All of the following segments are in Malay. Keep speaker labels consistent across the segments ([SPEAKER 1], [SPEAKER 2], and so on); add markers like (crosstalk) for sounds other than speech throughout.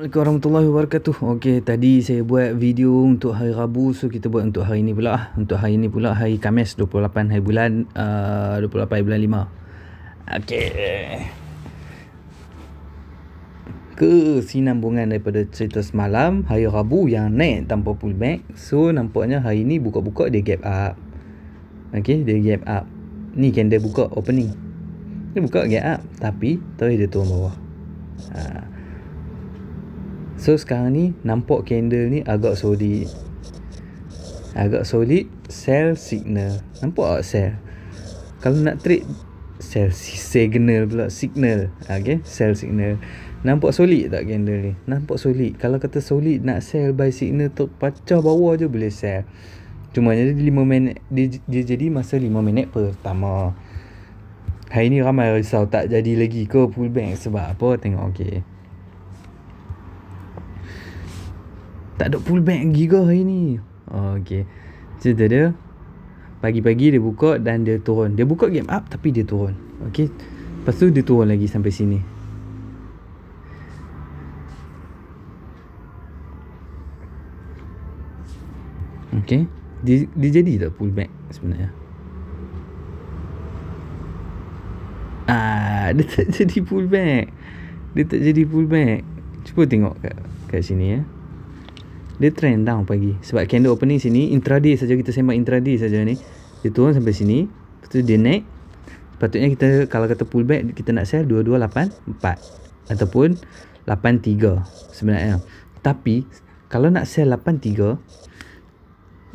[SPEAKER 1] Assalamualaikum warahmatullahi wabarakatuh Okey, tadi saya buat video untuk hari Rabu So kita buat untuk hari ni pula Untuk hari ni pula hari Kamis 28 hari bulan uh, 28 hari bulan 5 Okey Kesinambungan daripada cerita semalam Hari Rabu yang naik tanpa pullback So nampaknya hari ni buka-buka dia gap up Okey, dia gap up Ni candle buka opening Dia buka gap up Tapi terus dia turun bawah Haa So sekarang ni nampak candle ni agak solid. Agak solid sell signal. Nampak tak sell? Kalau nak trade sell signal pula signal. Ah, okay sell signal. Nampak solid tak candle ni? Nampak solid. Kalau kata solid nak sell by signal tu pacah bawah je boleh sell. Cuma jadi 5 minit dia, dia jadi masa 5 minit pertama. Hari ni ramai risau tak jadi lagi ke pullback sebab apa tengok okey. Tak ada pullback bank lagi ke hari ni Oh okay Cerita dia Pagi-pagi dia buka dan dia turun Dia buka game up tapi dia turun Okay Lepas tu dia turun lagi sampai sini Okay Dia, dia jadi tak pullback sebenarnya Ah, dia tak (laughs) jadi pullback Dia tak jadi pullback Cuba tengok kat, kat sini ya eh dia trend down pagi sebab candle opening sini intraday saja kita sembang intraday saja ni dia turun sampai sini lepas tu dia naik sepatutnya kita kalau kata pullback kita nak sell 2284 ataupun 83 sebenarnya tapi kalau nak sell 83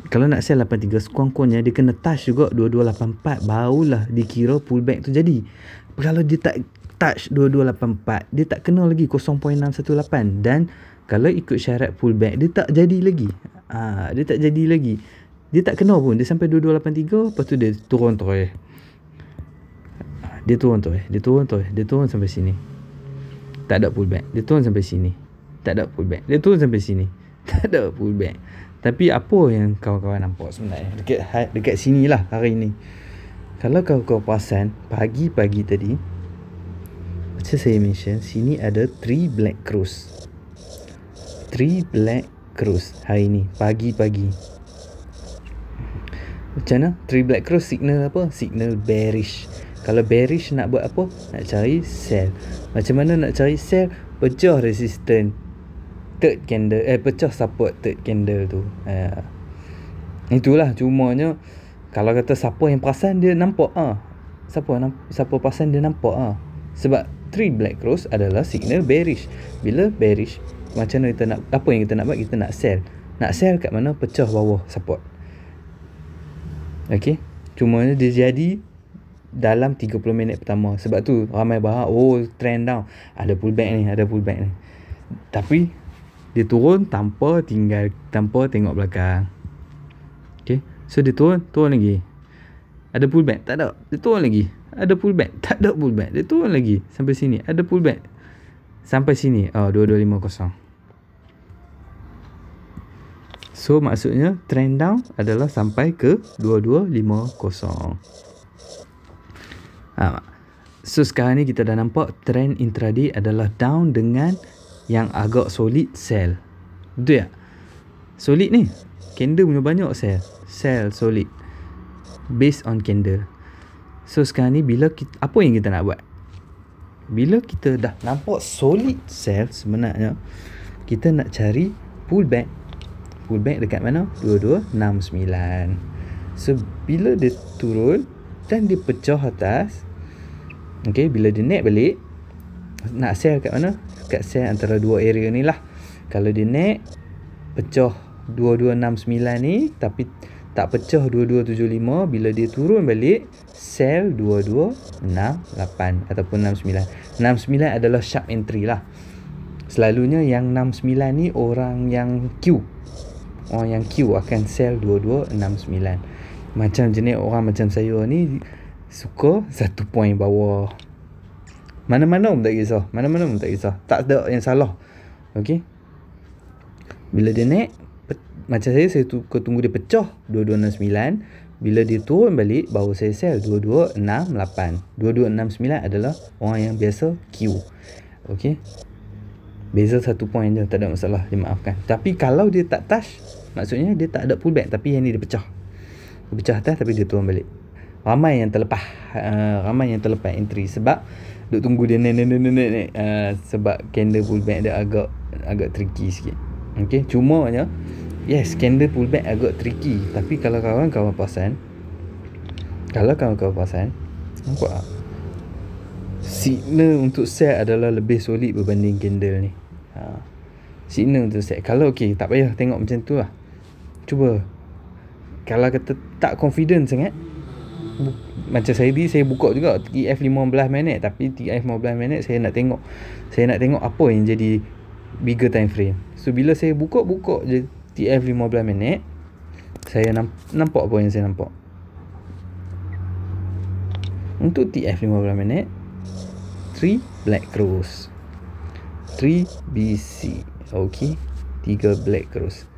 [SPEAKER 1] kalau nak sell 83 sekurang-kurangnya dia kena touch juga 2284 barulah dikira pullback tu jadi kalau dia tak touch 2284 dia tak kena lagi 0.618 dan kalau ikut syarat pullback dia tak jadi lagi ha, dia tak jadi lagi dia tak kena pun dia sampai 2283 lepas tu dia turun tu dia turun tu dia turun tu dia turun sampai sini tak ada pullback dia turun sampai sini tak ada pullback dia turun sampai sini (laughs) tak ada pullback tapi apa yang kawan-kawan nampak sebenarnya dekat dekat lah hari ni kalau kau-kau perasan pagi-pagi tadi macam saya mention sini ada 3 black cross three black crows hari ni pagi-pagi macam mana three black crows signal apa signal bearish kalau bearish nak buat apa nak cari sell macam mana nak cari sell pecah resistance third candle eh pecah support third candle tu eh. itulah cumanya kalau kata siapa yang perasan dia nampak ah ha. siapa siapa perasan dia nampak ah ha. sebab three black Cross adalah signal bearish bila bearish macam mana kita nak apa yang kita nak buat kita nak sell nak sell kat mana pecah bawah support Okay cuma dia jadi dalam 30 minit pertama sebab tu ramai bahas oh trend down ada pullback ni ada pullback ni tapi dia turun tanpa tinggal tanpa tengok belakang Okay so dia turun turun lagi ada pullback tak ada dia turun lagi ada pullback (laughs) tak ada pullback dia turun lagi sampai sini ada pullback sampai sini uh, 2250 so maksudnya trend down adalah sampai ke 2250 ah so sekarang ni kita dah nampak trend intraday adalah down dengan yang agak solid sell betul tak solid ni candle punya banyak sell sell solid based on candle so sekarang ni bila kita, apa yang kita nak buat bila kita dah nampak solid sell sebenarnya kita nak cari pullback pullback dekat mana 2269 so bila dia turun dan dia pecah atas okay? bila dia naik balik nak sell kat mana kat sell antara dua area ni lah kalau dia naik pecah 2269 ni tapi tak pecah 2275 bila dia turun balik sell 2268 ataupun 69. 69 adalah sharp entry lah. Selalunya yang 69 ni orang yang Q Orang yang Q akan sell 2269. Macam jenis orang macam saya ni suka satu poin bawah. Mana-mana pun tak kisah. Mana-mana pun tak kisah. Tak ada yang salah. Okay. Bila dia naik, macam saya, saya tu, tunggu dia pecah 2269 bila dia turun balik baru saya sell 2268 2269 adalah orang yang biasa queue ok beza satu point je tak ada masalah dia maafkan tapi kalau dia tak touch maksudnya dia tak ada pullback tapi yang ni dia pecah dia pecah atas tapi dia turun balik ramai yang terlepas uh, ramai yang terlepas entry sebab duk tunggu dia naik naik naik naik uh, sebab candle pullback dia agak agak tricky sikit ok cumanya Yes, candle pullback agak tricky Tapi kalau kawan-kawan pasan Kalau kawan-kawan pasan Nampak tak? Signal untuk set adalah lebih solid berbanding candle ni ha. Signal untuk set Kalau okey, tak payah tengok macam tu lah Cuba Kalau kata tak confident sangat macam saya di saya buka juga TF 15 minit tapi TF 15 minit saya nak tengok saya nak tengok apa yang jadi bigger time frame so bila saya buka buka je TF 15 minit saya nampak apa yang saya nampak untuk TF 15 minit 3 black cross, 3 BC ok 3 black cross.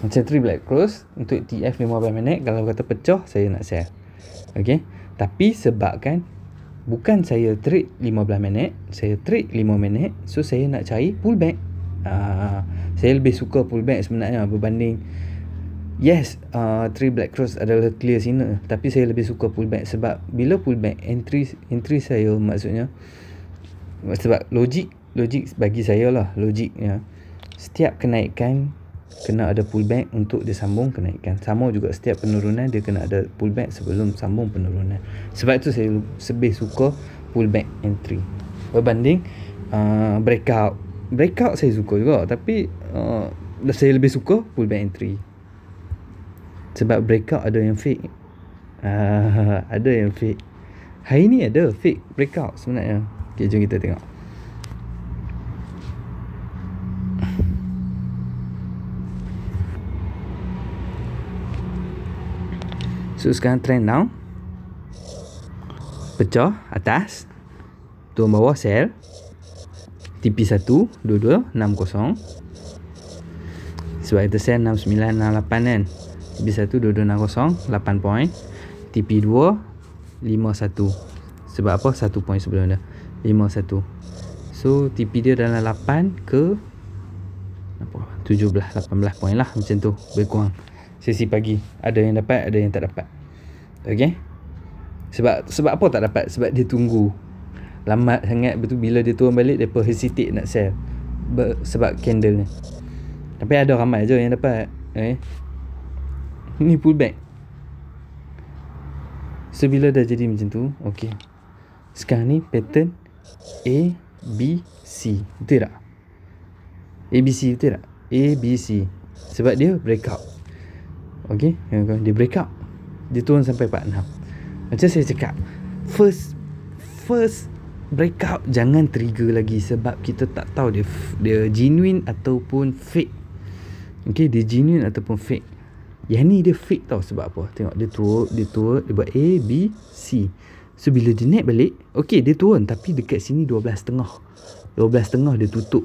[SPEAKER 1] macam 3 black cross, untuk TF 15 minit kalau kata pecah saya nak share ok tapi sebabkan bukan saya trade 15 minit saya trade 5 minit so saya nak cari pullback Ah, saya lebih suka pullback sebenarnya berbanding yes uh, three black cross adalah clear signal tapi saya lebih suka pullback sebab bila pullback entry entry saya maksudnya sebab logik logik bagi saya lah logiknya setiap kenaikan kena ada pullback untuk dia sambung kenaikan sama juga setiap penurunan dia kena ada pullback sebelum sambung penurunan sebab itu saya lebih suka pullback entry berbanding uh, breakout breakout saya suka juga tapi uh, saya lebih suka pullback entry sebab breakout ada yang fake uh, (laughs) ada yang fake hari ni ada fake breakout sebenarnya ok jom kita tengok so sekarang trend down pecah atas turun bawah sell TP1 2260 sebab kita send 6968 kan TP1 2260 8 poin TP2 51 sebab apa 1 poin sebelum dia 51 so TP dia dalam 8 ke 17 18 point lah macam tu lebih kurang sesi pagi ada yang dapat ada yang tak dapat okey sebab sebab apa tak dapat sebab dia tunggu lambat sangat betul bila dia turun balik depa hesitate nak sell Ber- sebab candle ni tapi ada ramai je yang dapat eh ni pullback so bila dah jadi macam tu okey sekarang ni pattern A B C betul tak A B C betul tak A B C sebab dia breakout okey dia breakout dia turun sampai 46 macam saya cakap first first break out jangan trigger lagi sebab kita tak tahu dia dia genuine ataupun fake. Okey, dia genuine ataupun fake. Yang ni dia fake tau sebab apa? Tengok dia tua, dia tua, dia buat A B C. So bila dia naik balik, okey dia turun tapi dekat sini 12 tengah. 12 tengah dia tutup.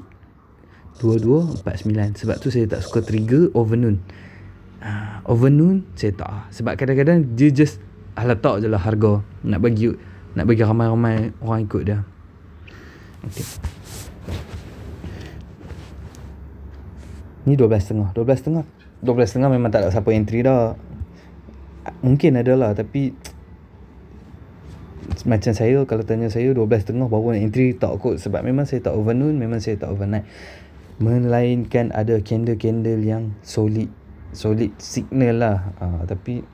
[SPEAKER 1] 2249 sebab tu saya tak suka trigger overnoon. Uh, overnoon saya tak sebab kadang-kadang dia just ah, letak je lah harga nak bagi nak bagi ramai-ramai orang ikut dia Okay Ni 12.30 12.30 setengah memang tak ada siapa entry dah Mungkin ada lah tapi Macam saya kalau tanya saya 12.30 baru nak entry tak kot Sebab memang saya tak over overnoon Memang saya tak overnight Melainkan ada candle-candle yang solid Solid signal lah uh, Tapi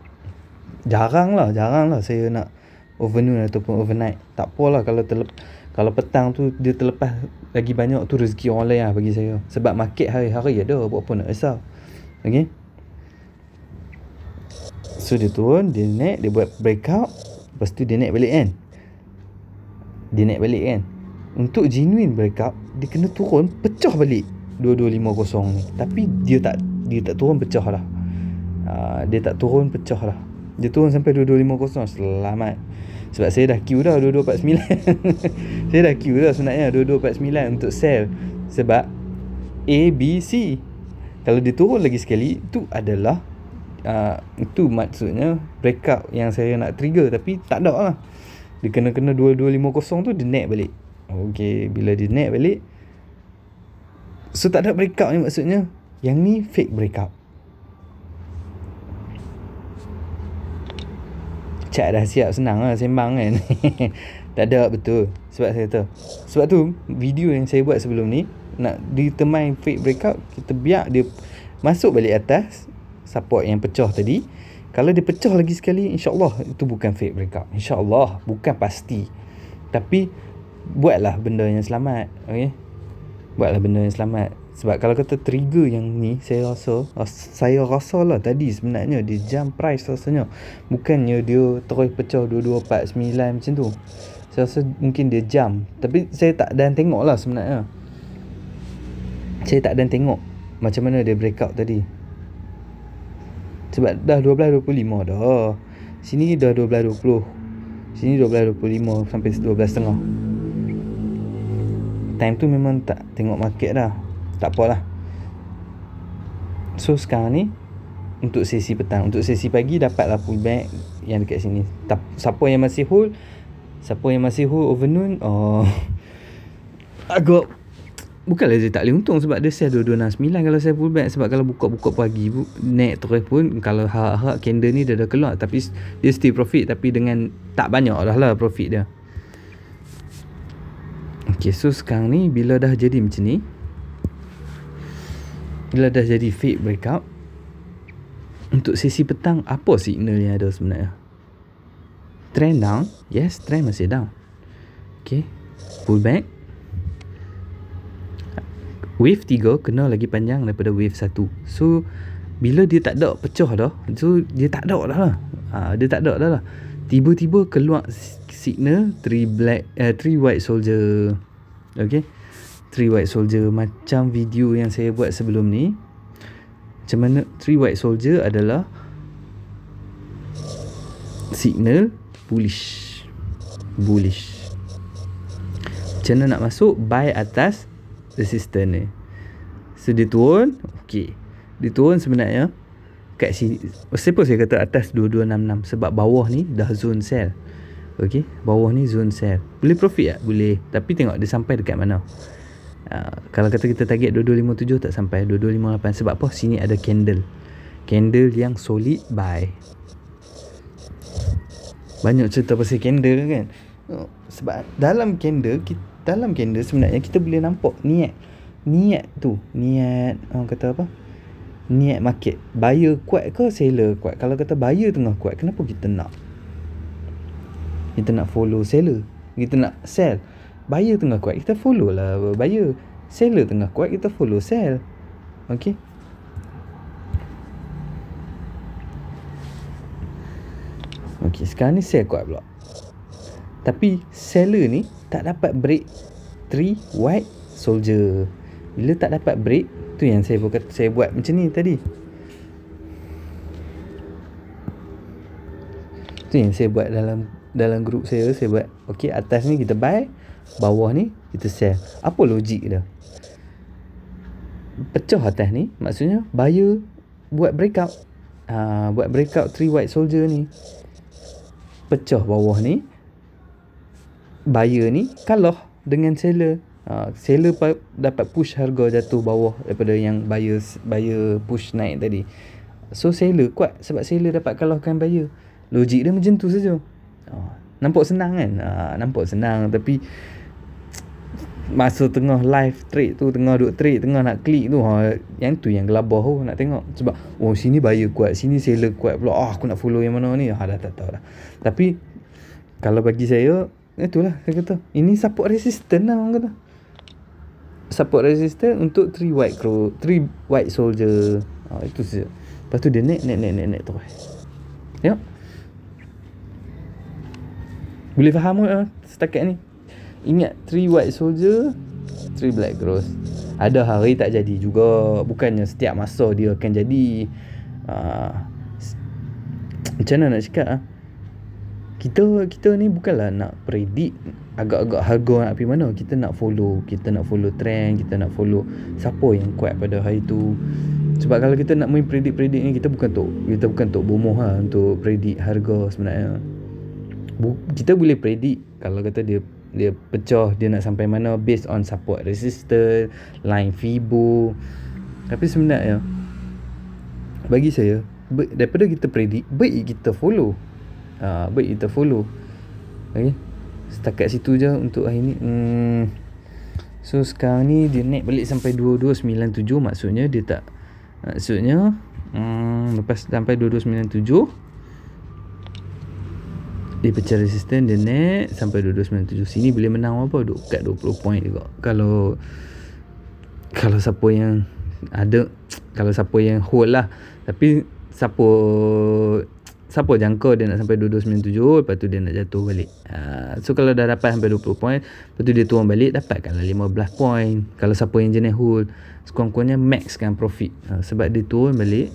[SPEAKER 1] Jarang lah Jarang lah saya nak overnoon ataupun overnight tak apalah kalau terlep kalau petang tu dia terlepas lagi banyak tu rezeki orang lain lah bagi saya sebab market hari-hari ada buat apa nak risau okey so dia turun dia naik dia buat breakout lepas tu dia naik balik kan dia naik balik kan untuk genuine breakout dia kena turun pecah balik 2250 ni tapi dia tak dia tak turun pecah lah uh, dia tak turun pecah lah dia turun sampai 2250 Selamat Sebab saya dah queue dah 2249 (laughs) Saya dah queue dah sebenarnya 2249 untuk sell Sebab A, B, C Kalau dia turun lagi sekali Itu adalah uh, Itu maksudnya Breakout yang saya nak trigger Tapi tak ada lah Dia kena-kena 2250 tu Dia naik balik Okay Bila dia naik balik So tak ada breakout ni maksudnya Yang ni fake breakout cat dah siap senang lah sembang kan (laughs) tak ada betul sebab saya kata sebab tu video yang saya buat sebelum ni nak determine fake breakout kita biar dia masuk balik atas support yang pecah tadi kalau dia pecah lagi sekali insyaAllah itu bukan fake breakout insyaAllah bukan pasti tapi buatlah benda yang selamat okay? buatlah benda yang selamat sebab kalau kata trigger yang ni Saya rasa ah, Saya rasa lah tadi sebenarnya Dia jump price rasanya Bukannya dia terus pecah 2249 macam tu Saya rasa mungkin dia jump Tapi saya tak dan tengok lah sebenarnya Saya tak dan tengok Macam mana dia breakout tadi Sebab dah 12.25 dah Sini dah 12.20 Sini 12.25 sampai 12.30 Time tu memang tak tengok market dah tak apalah so sekarang ni untuk sesi petang untuk sesi pagi dapatlah full bag yang dekat sini Ta- siapa yang masih hold siapa yang masih hold overnoon oh agak (laughs) Bukanlah saya tak boleh untung sebab dia sell 2269 kalau saya full bag sebab kalau buka-buka pagi bu, naik terus pun kalau harap-harap candle ni dah dah keluar tapi dia still profit tapi dengan tak banyak lah lah profit dia Okay so sekarang ni bila dah jadi macam ni bila dah jadi fake breakup Untuk sesi petang Apa signal yang ada sebenarnya Trend down Yes trend masih down Okay Pull back Wave 3 kena lagi panjang daripada wave 1 So Bila dia tak ada pecah dah So dia tak ada dah lah ha, Dia tak ada dah lah Tiba-tiba keluar signal 3 black eh, 3 white soldier Okay Three White Soldier macam video yang saya buat sebelum ni macam mana Three White Soldier adalah signal bullish bullish macam mana nak masuk buy atas resistance ni so dia turun ok dia turun sebenarnya kat sini siapa saya kata atas 2266 sebab bawah ni dah zone sell okay, bawah ni zone sell boleh profit tak? boleh tapi tengok dia sampai dekat mana Ah, kalau kata kita target 2257 tak sampai 2258 sebab apa sini ada candle candle yang solid buy banyak cerita pasal candle kan oh, sebab dalam candle kita, dalam candle sebenarnya kita boleh nampak niat niat tu niat orang kata apa niat market buyer kuat ke seller kuat kalau kata buyer tengah kuat kenapa kita nak kita nak follow seller kita nak sell buyer tengah kuat kita follow lah buyer seller tengah kuat kita follow sell Okay. Okay, sekarang ni sell kuat pula tapi seller ni tak dapat break three white soldier bila tak dapat break tu yang saya buat saya buat macam ni tadi tu yang saya buat dalam dalam grup saya saya buat Okay, atas ni kita buy bawah ni kita sell apa logik dia pecah atas lah ni maksudnya buyer buat breakout ha, buat breakout three white soldier ni pecah bawah ni buyer ni kalah dengan seller ha, seller dapat push harga jatuh bawah daripada yang buyer buyer push naik tadi so seller kuat sebab seller dapat kalahkan buyer logik dia macam tu saja ha, nampak senang kan ha, nampak senang tapi masa tengah live trade tu tengah duk trade tengah nak klik tu ha yang tu yang gelabah tu oh, nak tengok sebab oh sini buyer kuat sini seller kuat pula ah aku nak follow yang mana ni ha dah tak tahu dah tapi kalau bagi saya itulah saya kata ini support resistance lah orang kata support resistance untuk 3 white crow 3 white soldier ha itu saja lepas tu dia naik naik naik naik, naik terus tengok boleh faham ke eh, setakat ni Ingat three white soldier Three black growth Ada hari tak jadi juga Bukannya setiap masa dia akan jadi uh, Macam mana nak cakap ha? Kita kita ni bukanlah nak predict agak-agak harga nak pergi mana kita nak follow kita nak follow trend kita nak follow siapa yang kuat pada hari tu sebab kalau kita nak main predict-predict ni kita bukan untuk kita bukan untuk bomoh lah untuk predict harga sebenarnya Bu- kita boleh predict kalau kata dia dia pecah dia nak sampai mana based on support resistor line fibo tapi sebenarnya bagi saya daripada kita predict baik kita follow ha, baik kita follow okay. setakat situ je untuk hari ni hmm. so sekarang ni dia naik balik sampai 2297 maksudnya dia tak maksudnya hmm, lepas sampai 2297 dia pecah resisten dia naik sampai 297 sini boleh menang apa duk kat 20 point juga kalau kalau siapa yang ada kalau siapa yang hold lah tapi siapa siapa jangka dia nak sampai 297 lepas tu dia nak jatuh balik uh, so kalau dah dapat sampai 20 point lepas tu dia turun balik dapatkanlah 15 point kalau siapa yang jenis hold sekurang-kurangnya kan profit uh, sebab dia turun balik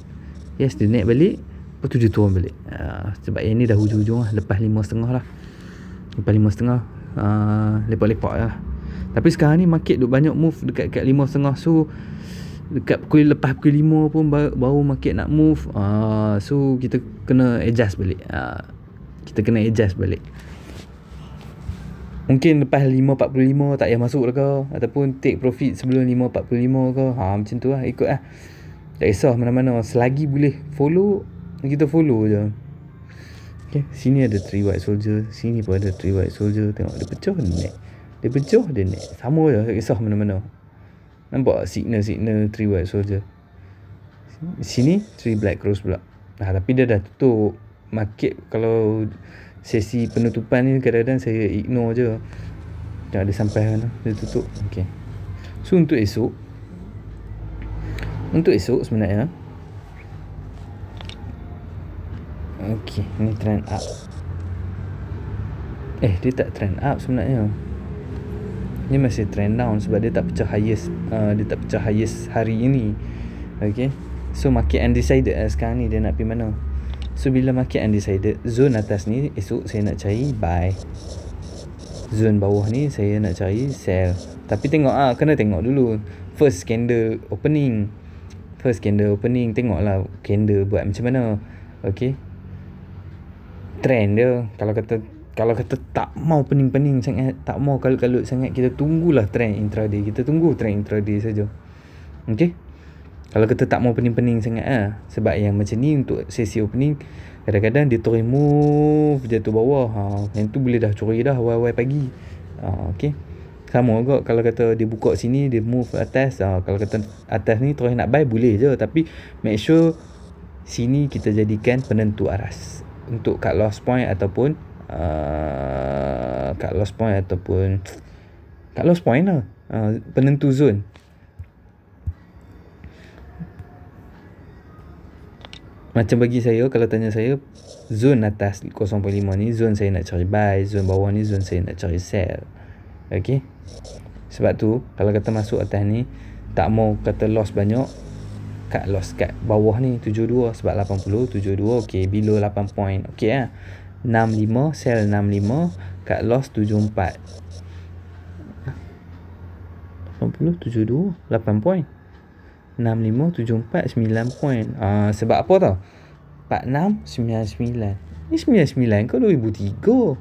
[SPEAKER 1] yes dia naik balik Lepas tu dia turun balik uh, Sebab yang ni dah hujung-hujung lah Lepas lima setengah lah Lepas lima setengah uh, ah, Lepak-lepak lah Tapi sekarang ni market duk banyak move Dekat dekat lima setengah So Dekat pukul lepas pukul lima pun Baru, baru market nak move uh, So kita kena adjust balik uh, Kita kena adjust balik Mungkin lepas 5.45 tak payah masuk lah ke Ataupun take profit sebelum 5.45 ke ha, Macam tu lah ikut lah Tak kisah mana-mana Selagi boleh follow kita follow je okay. sini ada 3 white soldier sini pun ada 3 white soldier tengok dia pecah dia naik dia pecah dia naik sama je tak kisah mana-mana nampak signal-signal 3 white soldier sini 3 black cross pula nah, tapi dia dah tutup market kalau sesi penutupan ni kadang-kadang saya ignore je tak ada sampai mana dia tutup okay. so untuk esok untuk esok sebenarnya Ok Ni trend up Eh dia tak trend up sebenarnya Ni masih trend down Sebab dia tak pecah highest uh, Dia tak pecah highest hari ini Ok So market undecided lah sekarang ni Dia nak pergi mana So bila market undecided Zone atas ni Esok saya nak cari buy Zone bawah ni Saya nak cari sell Tapi tengok ah Kena tengok dulu First candle opening First candle opening Tengok lah Candle buat macam mana Okay trend dia kalau kata kalau kata tak mau pening-pening sangat tak mau kalut-kalut sangat kita tunggulah trend intraday kita tunggu trend intraday saja okey kalau kita tak mau pening-pening sangat ah ha? sebab yang macam ni untuk sesi opening kadang-kadang dia terus move jatuh bawah ha yang tu boleh dah curi dah awal-awal pagi ha okey sama juga kalau kata dia buka sini dia move atas ha, kalau kata atas ni terus nak buy boleh je tapi make sure sini kita jadikan penentu aras untuk cut loss point ataupun uh, cut loss point ataupun cut loss point lah uh, penentu zone Macam bagi saya, kalau tanya saya, zone atas 0.5 ni, zone saya nak cari buy, zone bawah ni, zone saya nak cari sell. Okay? Sebab tu, kalau kata masuk atas ni, tak mau kata loss banyak, cut loss kat bawah ni 72 sebab 80 72 okey below 8 point okey ah ya. 65 sell 65 cut loss 74 80 72 8 point enam lima tujuh empat sembilan poin ah, sebab apa tau empat enam sembilan sembilan ni sembilan sembilan kau dua ribu tiga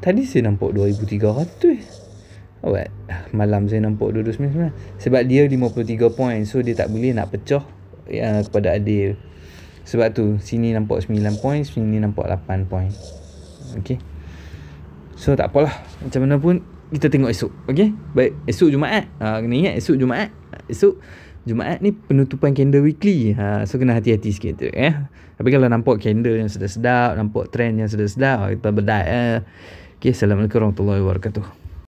[SPEAKER 1] tadi saya nampak dua ribu tiga ratus Awet Malam saya nampak 299 Sebab dia 53 point So dia tak boleh nak pecah uh, Kepada Adil Sebab tu Sini nampak 9 point Sini nampak 8 point Okay So tak apalah Macam mana pun Kita tengok esok Okay Baik Esok Jumaat ha, Kena ingat esok Jumaat Esok Jumaat ni penutupan candle weekly ha, So kena hati-hati sikit tu eh? Tapi kalau nampak candle yang sedap-sedap Nampak trend yang sedap-sedap Kita berdaya eh? Okay Assalamualaikum warahmatullahi wabarakatuh